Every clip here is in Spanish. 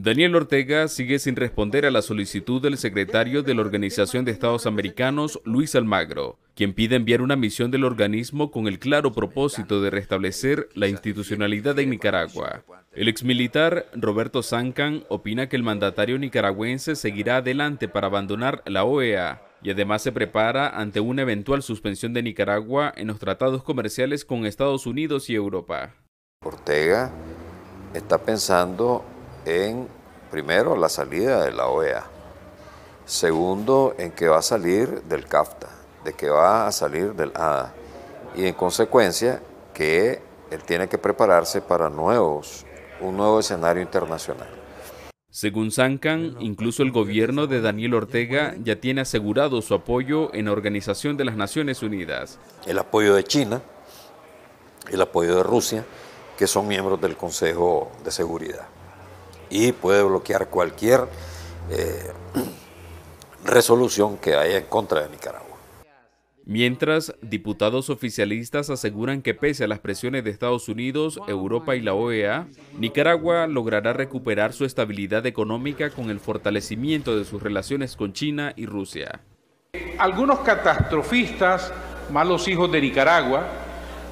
Daniel Ortega sigue sin responder a la solicitud del secretario de la Organización de Estados Americanos, Luis Almagro, quien pide enviar una misión del organismo con el claro propósito de restablecer la institucionalidad en Nicaragua. El exmilitar Roberto Zancan opina que el mandatario nicaragüense seguirá adelante para abandonar la OEA y además se prepara ante una eventual suspensión de Nicaragua en los tratados comerciales con Estados Unidos y Europa. Ortega está pensando en, primero, la salida de la OEA. Segundo, en que va a salir del CAFTA, de que va a salir del ADA. Y en consecuencia, que él tiene que prepararse para nuevos, un nuevo escenario internacional. Según Sankan, incluso el gobierno de Daniel Ortega ya tiene asegurado su apoyo en Organización de las Naciones Unidas. El apoyo de China, el apoyo de Rusia, que son miembros del Consejo de Seguridad y puede bloquear cualquier eh, resolución que haya en contra de Nicaragua. Mientras, diputados oficialistas aseguran que pese a las presiones de Estados Unidos, Europa y la OEA, Nicaragua logrará recuperar su estabilidad económica con el fortalecimiento de sus relaciones con China y Rusia. Algunos catastrofistas, malos hijos de Nicaragua,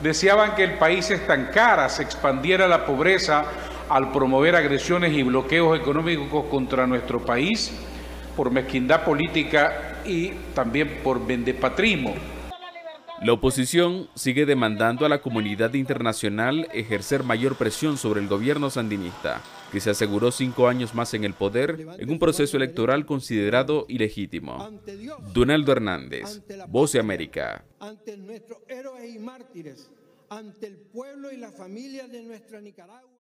deseaban que el país estancara, se expandiera la pobreza al promover agresiones y bloqueos económicos contra nuestro país por mezquindad política y también por vendepatrismo. La oposición sigue demandando a la comunidad internacional ejercer mayor presión sobre el gobierno sandinista, que se aseguró cinco años más en el poder en un proceso electoral considerado ilegítimo. Donaldo Hernández, Voz de América. Ante nuestros héroes y mártires, ante el pueblo y la familia de nuestra Nicaragua.